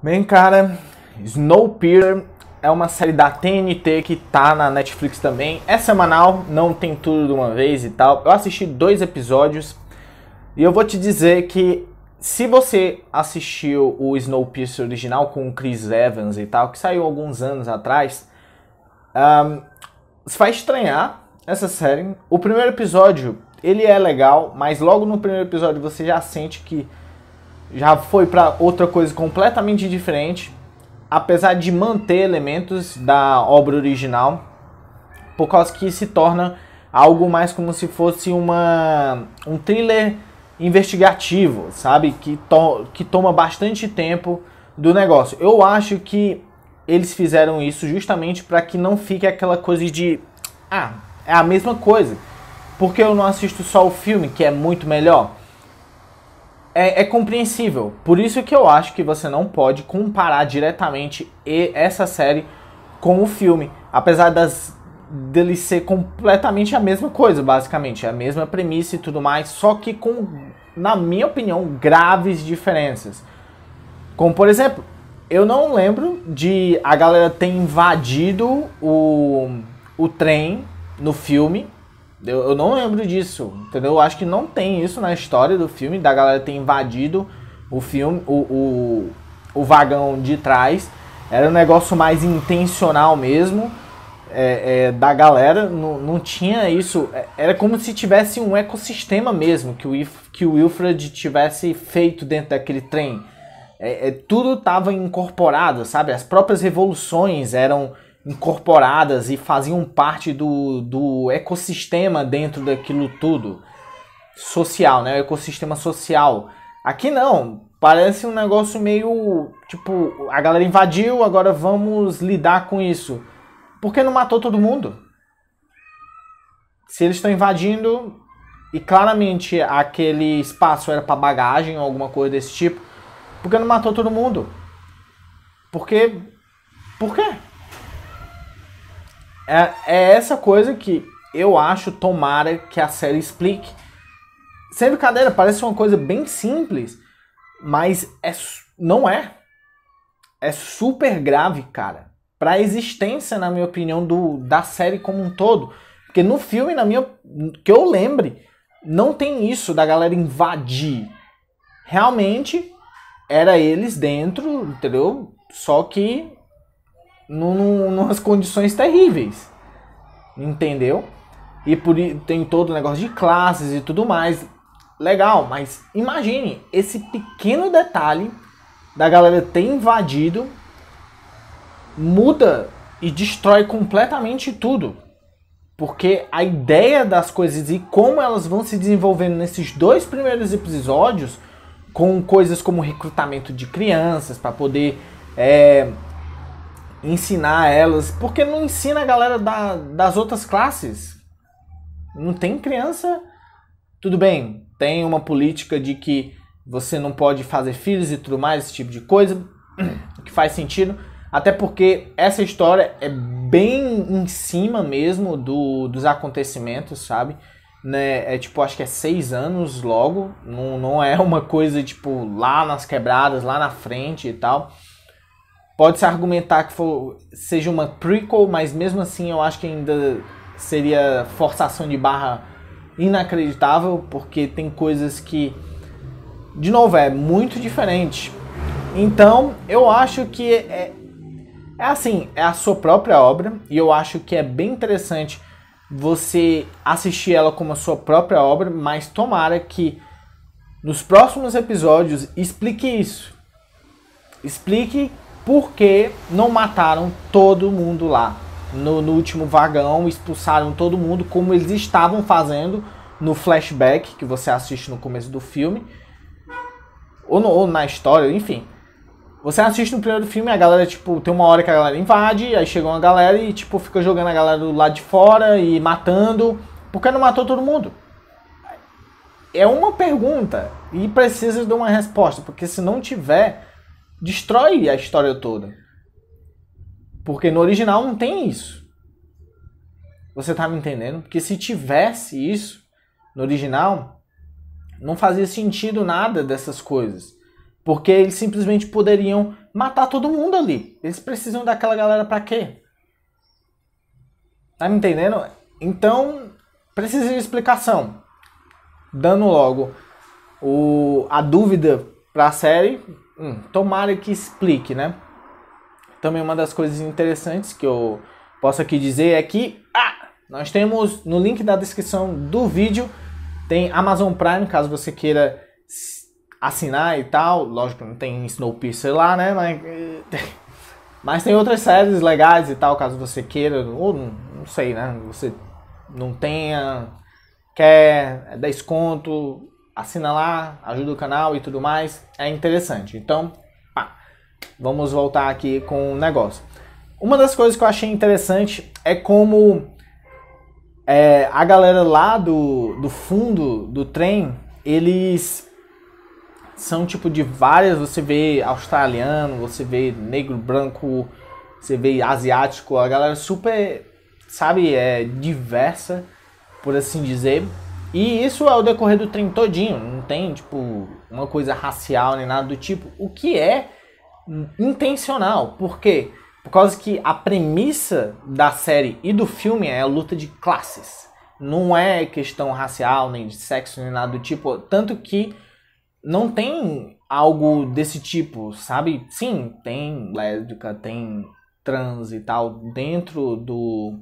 Bem, cara, né? Snowpiercer é uma série da TNT que tá na Netflix também. É semanal, não tem tudo de uma vez e tal. Eu assisti dois episódios e eu vou te dizer que se você assistiu o Snowpiercer original com o Chris Evans e tal, que saiu alguns anos atrás, um, você vai estranhar essa série. O primeiro episódio, ele é legal, mas logo no primeiro episódio você já sente que já foi para outra coisa completamente diferente, apesar de manter elementos da obra original, por causa que se torna algo mais como se fosse uma um thriller investigativo, sabe? Que, to que toma bastante tempo do negócio. Eu acho que eles fizeram isso justamente para que não fique aquela coisa de ah, é a mesma coisa. Porque eu não assisto só o filme, que é muito melhor é, é, compreensível. Por isso que eu acho que você não pode comparar diretamente essa série com o filme, apesar das dele ser completamente a mesma coisa, basicamente, é a mesma premissa e tudo mais, só que com, na minha opinião, graves diferenças. Como por exemplo, eu não lembro de a galera ter invadido o, o trem no filme eu, eu não lembro disso, entendeu? Eu acho que não tem isso na história do filme, da galera ter invadido o filme, o, o, o vagão de trás. Era um negócio mais intencional mesmo. É, é, da galera, não, não tinha isso. É, era como se tivesse um ecossistema mesmo que o, que o Wilfred tivesse feito dentro daquele trem. É, é tudo estava incorporado, sabe? As próprias revoluções eram incorporadas e faziam parte do, do ecossistema dentro daquilo tudo social, né? O ecossistema social. Aqui não, parece um negócio meio tipo, a galera invadiu, agora vamos lidar com isso. Por que não matou todo mundo? Se eles estão invadindo e claramente aquele espaço era para bagagem ou alguma coisa desse tipo, por que não matou todo mundo? Porque por quê? Por quê? É, é essa coisa que eu acho, tomara que a série explique. Sem brincadeira, parece uma coisa bem simples, mas é, não é. É super grave, cara. Pra existência, na minha opinião, do, da série como um todo. Porque no filme, na minha. que eu lembre, não tem isso da galera invadir. Realmente, era eles dentro, entendeu? Só que numas condições terríveis. Entendeu? E por, tem todo o negócio de classes e tudo mais. Legal, mas imagine esse pequeno detalhe da galera ter invadido muda e destrói completamente tudo. Porque a ideia das coisas e como elas vão se desenvolvendo nesses dois primeiros episódios, com coisas como recrutamento de crianças para poder é, ensinar elas. Porque não ensina a galera da, das outras classes. Não tem criança. Tudo bem, tem uma política de que você não pode fazer filhos e tudo mais, esse tipo de coisa, que faz sentido. Até porque essa história é bem em cima mesmo do, dos acontecimentos, sabe? Né? É tipo, acho que é seis anos logo. Não, não é uma coisa, tipo, lá nas quebradas, lá na frente e tal. Pode-se argumentar que for, seja uma prequel, mas mesmo assim eu acho que ainda seria forçação de barra inacreditável, porque tem coisas que, de novo, é muito diferente. Então, eu acho que é, é assim, é a sua própria obra, e eu acho que é bem interessante você assistir ela como a sua própria obra, mas tomara que nos próximos episódios explique isso. Explique por que não mataram todo mundo lá no, no, último vagão, expulsaram todo mundo, como eles estavam fazendo no flashback que você assiste no começo do filme, ou, no, ou na história, enfim. Você assiste no primeiro filme, a galera, tipo, tem uma hora que a galera invade, aí chega uma galera e, tipo, fica jogando a galera do lado de fora e matando. Por que não matou todo mundo? É uma pergunta e precisa de uma resposta, porque se não tiver, destrói a história toda. Porque no original não tem isso. Você tá me entendendo? Porque se tivesse isso no original, não fazia sentido nada dessas coisas. Porque eles simplesmente poderiam matar todo mundo ali. Eles precisam daquela galera para quê? Tá me entendendo? Então, precisa de explicação. Dando logo o, a dúvida para a série, Hum, tomara que explique, né? Também uma das coisas interessantes que eu posso aqui dizer é que ah, nós temos no link da descrição do vídeo tem Amazon Prime, caso você queira assinar e tal. Lógico, não tem Snowpiercer lá, né? Mas, mas tem outras séries legais e tal, caso você queira, ou não, não sei, né? Você não tenha, quer é desconto, assina lá, ajuda o canal e tudo mais, é interessante. Então, pá, vamos voltar aqui com o negócio. Uma das coisas que eu achei interessante é como é, a galera lá do, do fundo do trem, eles são tipo de várias, você vê australiano, você vê negro, branco, você vê asiático, a galera super, sabe, é diversa, por assim dizer. E isso é o decorrer do trem todinho, não tem, tipo, uma coisa racial nem nada do tipo, o que é intencional, porque por causa que a premissa da série e do filme é a luta de classes. Não é questão racial, nem de sexo, nem nada do tipo, tanto que não tem algo desse tipo, sabe? Sim, tem lésbica, tem trans e tal dentro do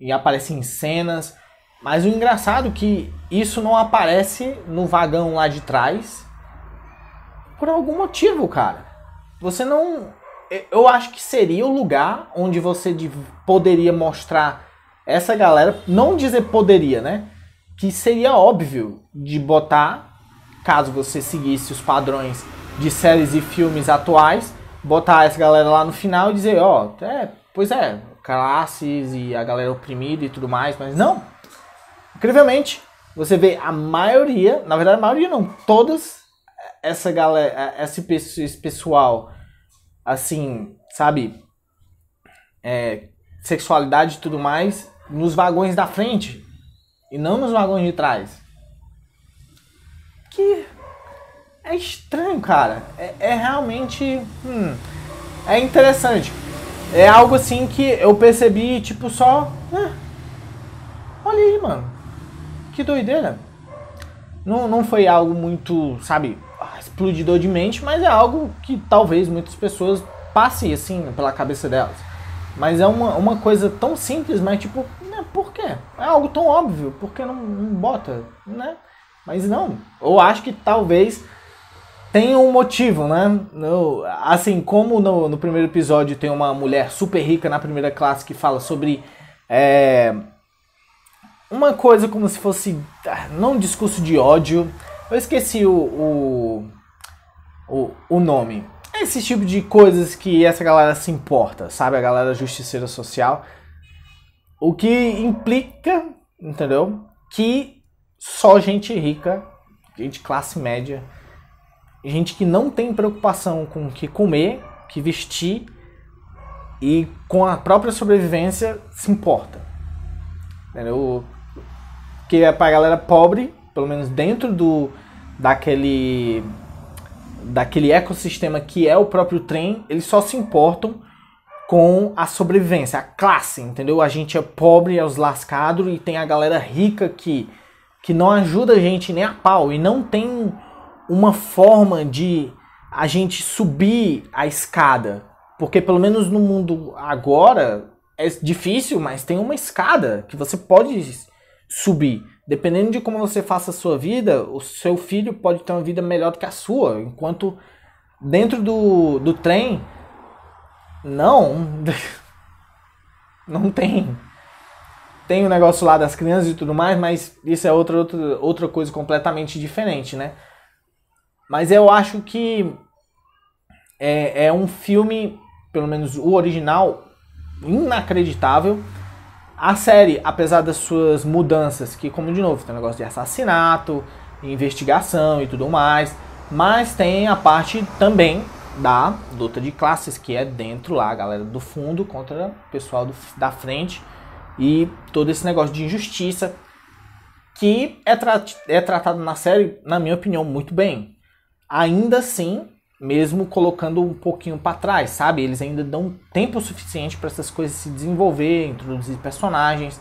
e aparecem cenas, mas o engraçado é que isso não aparece no vagão lá de trás por algum motivo, cara. Você não. Eu acho que seria o lugar onde você poderia mostrar essa galera. Não dizer poderia, né? Que seria óbvio de botar, caso você seguisse os padrões de séries e filmes atuais, botar essa galera lá no final e dizer: ó, oh, é, pois é, classes e a galera oprimida e tudo mais, mas não! Incrivelmente, você vê a maioria, na verdade a maioria não, todas essa galera, é, esse, pessoal, assim, sabe, é, sexualidade e tudo mais, nos vagões da frente e não nos vagões de trás. Que é estranho, cara. É, é realmente. Hum, é interessante. É algo assim que eu percebi, tipo, só. Né? que doideira. Não, não foi algo muito, sabe, explodidor de mente, mas é algo que talvez muitas pessoas passem assim pela cabeça delas. Mas é uma, uma coisa tão simples, mas tipo, né, por quê? É algo tão óbvio, por que não, não bota, né? Mas não, eu acho que talvez tenha um motivo, né? assim, como no, no, primeiro episódio tem uma mulher super rica na primeira classe que fala sobre é, uma coisa como se fosse. Ah, não um discurso de ódio. Eu esqueci o, o, o, o nome. É esse tipo de coisas que essa galera se importa, sabe? A galera justiceira social. O que implica, entendeu? Que só gente rica, gente classe média, gente que não tem preocupação com o que comer, que vestir e com a própria sobrevivência se importa. Entendeu? Porque é pra galera pobre, pelo menos dentro do daquele daquele ecossistema que é o próprio trem, eles só se importam com a sobrevivência, a classe, entendeu? A gente é pobre, é os lascados e tem a galera rica que que não ajuda a gente nem a pau e não tem uma forma de a gente subir a escada, porque pelo menos no mundo agora é difícil, mas tem uma escada que você pode subir. Dependendo de como você faça a sua vida, o seu filho pode ter uma vida melhor do que a sua. Enquanto dentro do, do trem, não. Não tem. Tem o um negócio lá das crianças e tudo mais, mas isso é outra, outra, outra coisa completamente diferente, né? Mas eu acho que é, é um filme, pelo menos o original, inacreditável. A série, apesar das suas mudanças, que como de novo, tem um negócio de assassinato, investigação e tudo mais, mas tem a parte também da luta de classes, que é dentro lá, a galera do fundo contra o pessoal do, da frente e todo esse negócio de injustiça que é, tra é tratado na série, na minha opinião, muito bem. Ainda assim, mesmo colocando um pouquinho para trás, sabe? Eles ainda dão tempo suficiente para essas coisas se desenvolver, introduzir personagens.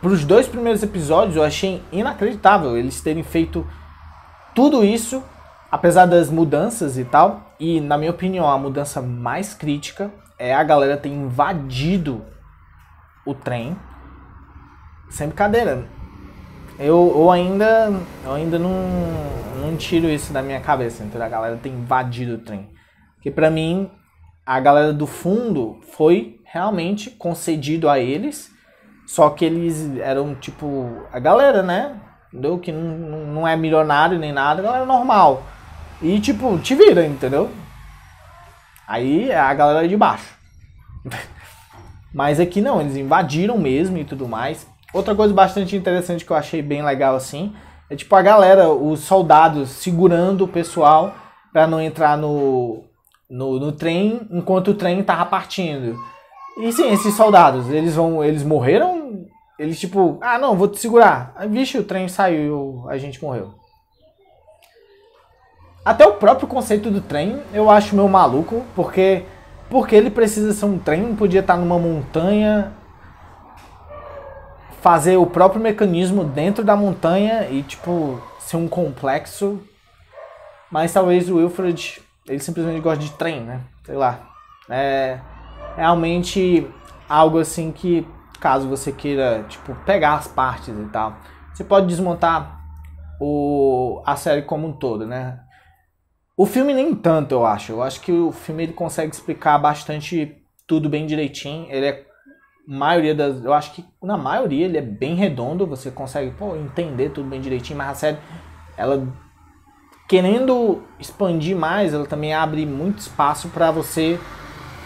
Para os dois primeiros episódios, eu achei inacreditável eles terem feito tudo isso, apesar das mudanças e tal. E na minha opinião, a mudança mais crítica é a galera ter invadido o trem sem brincadeira. Eu, eu ainda, eu ainda não, não tiro isso da minha cabeça, entendeu? A galera tem invadido o trem. Porque para mim, a galera do fundo foi realmente concedido a eles, só que eles eram tipo a galera, né? Entendeu? Que não, não é milionário nem nada, a galera é normal. E tipo, te vira, entendeu? Aí é a galera de baixo. Mas aqui não, eles invadiram mesmo e tudo mais. Outra coisa bastante interessante que eu achei bem legal assim é tipo a galera, os soldados segurando o pessoal para não entrar no, no, no, trem enquanto o trem tava partindo. E sim, esses soldados, eles vão, eles morreram? Eles tipo, ah não, vou te segurar. vixe, o trem saiu, a gente morreu. Até o próprio conceito do trem eu acho meio maluco, porque porque ele precisa ser um trem, podia estar tá numa montanha, fazer o próprio mecanismo dentro da montanha e, tipo, ser um complexo. Mas talvez o Wilfred, ele simplesmente gosta de trem, né? Sei lá. É realmente algo assim que, caso você queira, tipo, pegar as partes e tal, você pode desmontar o, a série como um todo, né? O filme nem tanto, eu acho. Eu acho que o filme ele consegue explicar bastante tudo bem direitinho. Ele é maioria das. Eu acho que na maioria ele é bem redondo, você consegue pô, entender tudo bem direitinho, mas a série, ela querendo expandir mais, ela também abre muito espaço para você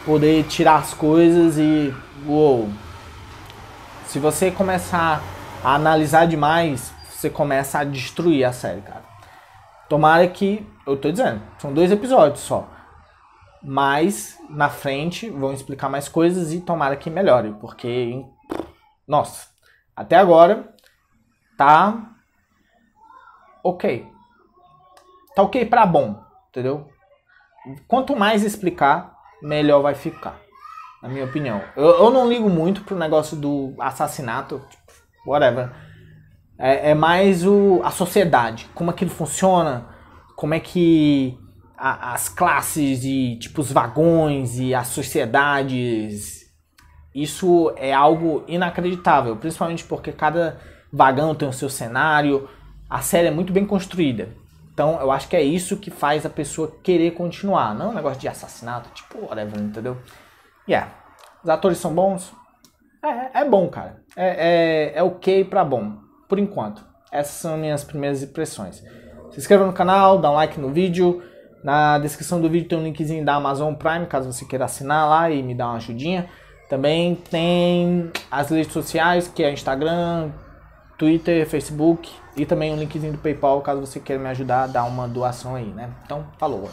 poder tirar as coisas e. Uou! Se você começar a analisar demais, você começa a destruir a série, cara. Tomara que. Eu tô dizendo, são dois episódios só. Mas na frente vão explicar mais coisas e tomara que melhore, porque nossa, até agora tá OK. Tá OK para bom, entendeu? Quanto mais explicar, melhor vai ficar, na minha opinião. Eu, eu não ligo muito pro negócio do assassinato, tipo, whatever. É, é, mais o, a sociedade, como aquilo funciona, como é que a, as classes e tipo os vagões e as sociedades. Isso é algo inacreditável, principalmente porque cada vagão tem o seu cenário. A série é muito bem construída. Então eu acho que é isso que faz a pessoa querer continuar, não é um negócio de assassinato, tipo whatever, entendeu? Yeah. Os atores são bons? É, é bom, cara. É, é, é ok pra bom, por enquanto. Essas são minhas primeiras impressões. Se inscreva no canal, dá um like no vídeo. Na descrição do vídeo tem um linkzinho da Amazon Prime, caso você queira assinar lá e me dar uma ajudinha. Também tem as redes sociais, que é Instagram, Twitter, Facebook e também um linkzinho do PayPal, caso você queira me ajudar a dar uma doação aí, né? Então, falou.